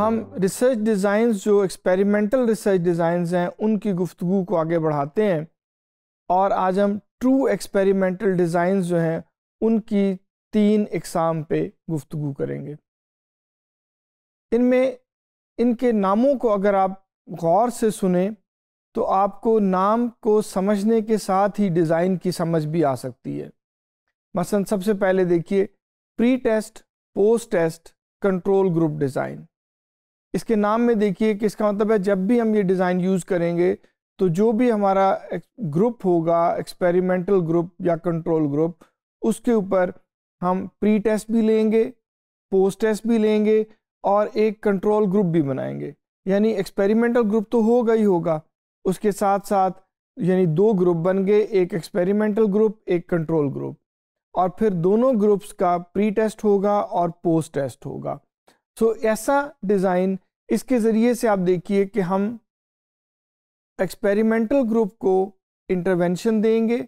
हम research designs जो experimental research design हैं उनकी गुफ्तु को आगे बढ़ाते हैं और आज हम ट्रू एक्सपेरिमेंटल डिज़ाइन जो हैं उनकी तीन इकसाम पे गुफ्तु करेंगे इनमें इनके नामों को अगर आप गौर से सुने तो आपको नाम को समझने के साथ ही डिज़ाइन की समझ भी आ सकती है मसलन सबसे पहले देखिए pre test post test control group design इसके नाम में देखिए कि इसका मतलब है जब भी हम ये डिज़ाइन यूज़ करेंगे तो जो भी हमारा ग्रुप होगा एक्सपेरिमेंटल ग्रुप या कंट्रोल ग्रुप उसके ऊपर हम प्री टेस्ट भी लेंगे पोस्ट टेस्ट भी लेंगे और एक कंट्रोल ग्रुप भी बनाएंगे यानी एक्सपेरिमेंटल ग्रुप तो होगा ही होगा उसके साथ साथ यानी दो ग्रुप बन गए एक एक्सपेरिमेंटल ग्रुप एक कंट्रोल ग्रुप और फिर दोनों ग्रुप्स का प्री टेस्ट होगा और पोस्ट टेस्ट होगा सो ऐसा डिज़ाइन इसके ज़रिए से आप देखिए कि हम एक्सपेरिमेंटल ग्रुप को इंटरवेंशन देंगे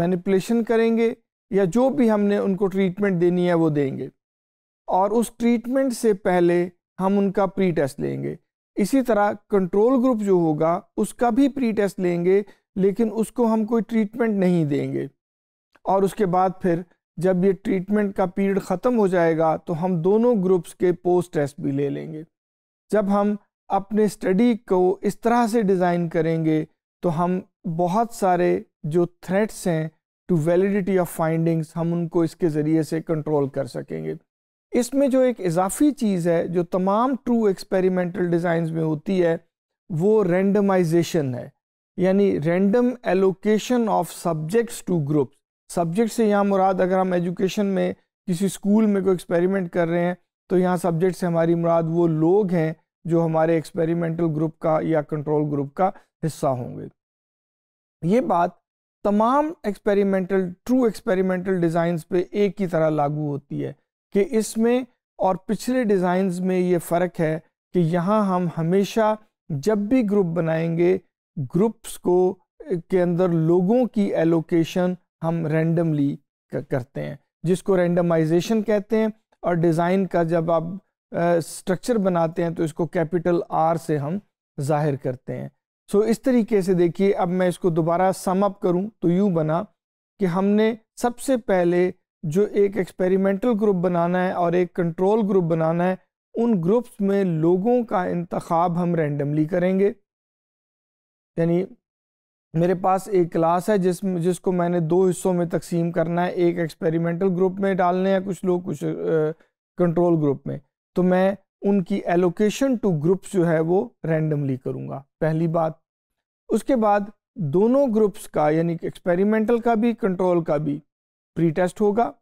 मैनिपुलेशन करेंगे या जो भी हमने उनको ट्रीटमेंट देनी है वो देंगे और उस ट्रीटमेंट से पहले हम उनका प्री टेस्ट लेंगे इसी तरह कंट्रोल ग्रुप जो होगा उसका भी प्री टेस्ट लेंगे लेकिन उसको हम कोई ट्रीटमेंट नहीं देंगे और उसके बाद फिर जब ये ट्रीटमेंट का पीरियड ख़त्म हो जाएगा तो हम दोनों ग्रुप्स के पोस्ट टेस्ट भी ले लेंगे जब हम अपने स्टडी को इस तरह से डिज़ाइन करेंगे तो हम बहुत सारे जो थ्रेट्स हैं टू वैलिडिटी ऑफ फाइंडिंग्स हम उनको इसके ज़रिए से कंट्रोल कर सकेंगे इसमें जो एक इजाफी चीज़ है जो तमाम ट्रू एक्सपेरिमेंटल डिज़ाइन में होती है वो रेंडमाइजेशन है यानी random allocation of subjects to groups subject से यहाँ मुराद अगर हम एजुकेशन में किसी स्कूल में कोई एक्सपेरिमेंट कर रहे हैं तो यहाँ सब्जेक्ट से हमारी मुराद वो लोग हैं जो हमारे एक्सपेरिमेंटल ग्रुप का या कंट्रोल ग्रुप का हिस्सा होंगे ये बात तमाम एक्सपेरिमेंटल ट्रू एक्सपेरिमेंटल डिज़ाइंस पे एक ही तरह लागू होती है कि इसमें और पिछले डिज़ाइंस में ये फ़र्क है कि यहाँ हम हमेशा जब भी ग्रुप बनाएंगे ग्रुप्स को के अंदर लोगों की एलोकेशन हम रेंडमली करते हैं जिसको रेंडमाइजेशन कहते हैं और डिज़ाइन का जब आप स्ट्रक्चर बनाते हैं तो इसको कैपिटल आर से हम जाहिर करते हैं सो so, इस तरीके से देखिए अब मैं इसको दोबारा सम अप करूं तो यूँ बना कि हमने सबसे पहले जो एक एक्सपेरिमेंटल ग्रुप बनाना है और एक कंट्रोल ग्रुप बनाना है उन ग्रुप्स में लोगों का इंतखब हम रेंडमली करेंगे यानी मेरे पास एक क्लास है जिस जिसको मैंने दो हिस्सों में तकसीम करना है एक एक्सपेरिमेंटल ग्रुप में डालने हैं कुछ लोग कुछ कंट्रोल ग्रुप में तो मैं उनकी एलोकेशन टू ग्रुप्स जो है वो रैंडमली करूँगा पहली बात उसके बाद दोनों ग्रुप्स का यानी एक्सपेरिमेंटल का भी कंट्रोल का भी प्री टेस्ट होगा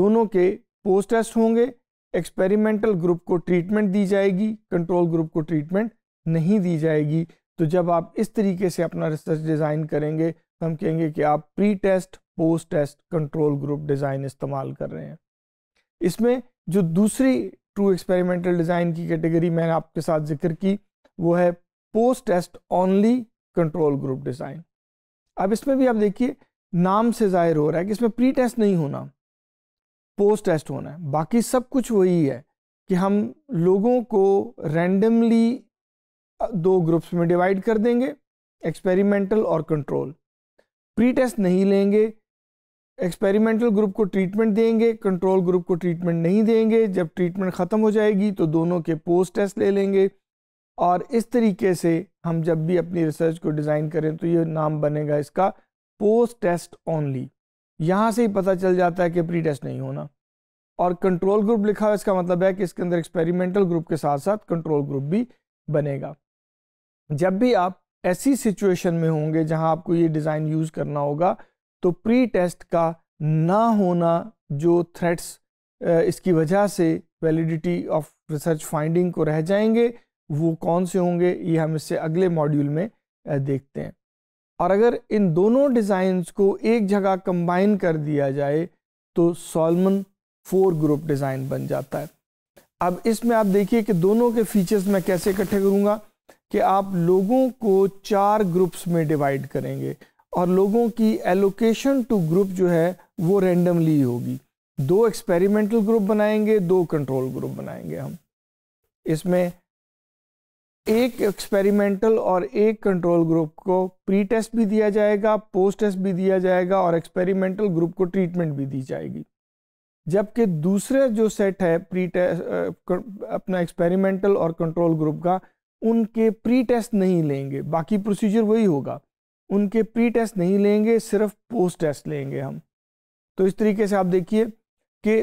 दोनों के पोस्ट टेस्ट होंगे एक्सपेरिमेंटल ग्रुप को ट्रीटमेंट दी जाएगी कंट्रोल ग्रुप को ट्रीटमेंट नहीं दी जाएगी तो जब आप इस तरीके से अपना रिसर्च डिज़ाइन करेंगे तो हम कहेंगे कि आप pre test post test control group design इस्तेमाल कर रहे हैं इसमें जो दूसरी ट्रू एक्सपेरिमेंटल डिज़ाइन की कैटेगरी मैंने आपके साथ जिक्र की वो है post test only control group design अब इसमें भी आप देखिए नाम से जाहिर हो रहा है कि इसमें प्री टेस्ट नहीं होना पोस्ट टेस्ट होना है बाकी सब कुछ वही है कि हम लोगों को रैंडमली दो ग्रुप्स में डिवाइड कर देंगे एक्सपेरिमेंटल और कंट्रोल प्री टेस्ट नहीं लेंगे एक्सपेरिमेंटल ग्रुप को ट्रीटमेंट देंगे कंट्रोल ग्रुप को ट्रीटमेंट नहीं देंगे जब ट्रीटमेंट ख़त्म हो जाएगी तो दोनों के पोस्ट टेस्ट ले लेंगे और इस तरीके से हम जब भी अपनी रिसर्च को डिज़ाइन करें तो ये नाम बनेगा इसका पोस्ट टेस्ट ओनली यहाँ से ही पता चल जाता है कि प्री टेस्ट नहीं होना और कंट्रोल ग्रुप लिखा हुआ इसका मतलब है कि इसके अंदर एक्सपेरिमेंटल ग्रुप के साथ साथ कंट्रोल ग्रुप भी बनेगा जब भी आप ऐसी सिचुएशन में होंगे जहां आपको ये डिज़ाइन यूज़ करना होगा तो प्री टेस्ट का ना होना जो थ्रेट्स इसकी वजह से वैलिडिटी ऑफ रिसर्च फाइंडिंग को रह जाएंगे वो कौन से होंगे ये हम इससे अगले मॉड्यूल में देखते हैं और अगर इन दोनों डिज़ाइंस को एक जगह कंबाइन कर दिया जाए तो सॉलमन फोर ग्रुप डिज़ाइन बन जाता है अब इसमें आप देखिए कि दोनों के फीचर्स मैं कैसे इकट्ठे करूँगा कि आप लोगों को चार ग्रुप्स में डिवाइड करेंगे और लोगों की एलोकेशन टू ग्रुप जो है वो रेंडमली होगी दो एक्सपेरिमेंटल ग्रुप बनाएंगे दो कंट्रोल ग्रुप बनाएंगे हम इसमें एक एक्सपेरिमेंटल और एक कंट्रोल ग्रुप को प्री टेस्ट भी दिया जाएगा पोस्ट टेस्ट भी दिया जाएगा और एक्सपेरिमेंटल ग्रुप को ट्रीटमेंट भी दी जाएगी जबकि दूसरे जो सेट है प्री टेस्ट अपना एक्सपेरिमेंटल और कंट्रोल ग्रुप का उनके प्री टेस्ट नहीं लेंगे बाकी प्रोसीजर वही होगा उनके प्री टेस्ट नहीं लेंगे सिर्फ पोस्ट टेस्ट लेंगे हम तो इस तरीके से आप देखिए कि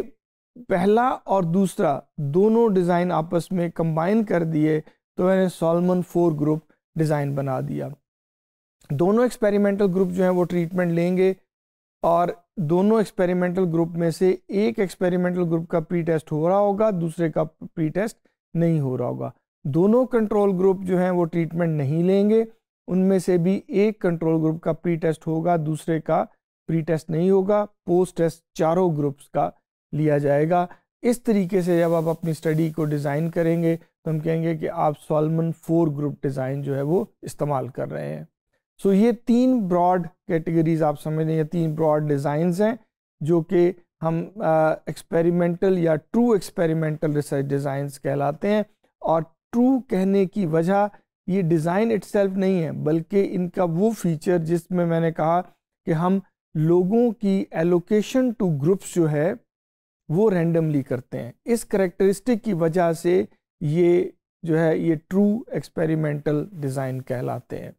पहला और दूसरा दोनों डिज़ाइन आपस में कंबाइन कर दिए तो मैंने सॉलमन फोर ग्रुप डिज़ाइन बना दिया दोनों एक्सपेरिमेंटल ग्रुप जो है वो ट्रीटमेंट लेंगे और दोनों एक्सपेरिमेंटल ग्रुप में से एक एक्सपेरिमेंटल ग्रुप का प्री टेस्ट हो रहा होगा दूसरे का प्री टेस्ट नहीं हो रहा होगा दोनों कंट्रोल ग्रुप जो हैं वो ट्रीटमेंट नहीं लेंगे उनमें से भी एक कंट्रोल ग्रुप का प्री टेस्ट होगा दूसरे का प्री टेस्ट नहीं होगा पोस्ट टेस्ट चारों ग्रुप्स का लिया जाएगा इस तरीके से जब आप अपनी स्टडी को डिज़ाइन करेंगे तो हम कहेंगे कि आप सॉलमन फोर ग्रुप डिज़ाइन जो है वो इस्तेमाल कर रहे हैं सो ये तीन ब्रॉड कैटेगरीज आप समझ लें तीन ब्रॉड डिज़ाइंस हैं जो कि हम एक्सपेरिमेंटल uh, या ट्रू एक्सपेरिमेंटल रिसर्च डिज़ाइंस कहलाते हैं और ट्रू कहने की वजह ये डिज़ाइन इट नहीं है बल्कि इनका वो फीचर जिसमें मैंने कहा कि हम लोगों की एलोकेशन टू ग्रुप्स जो है वो रेंडमली करते हैं इस करेक्टरिस्टिक की वजह से ये जो है ये ट्रू एक्सपेरिमेंटल डिज़ाइन कहलाते हैं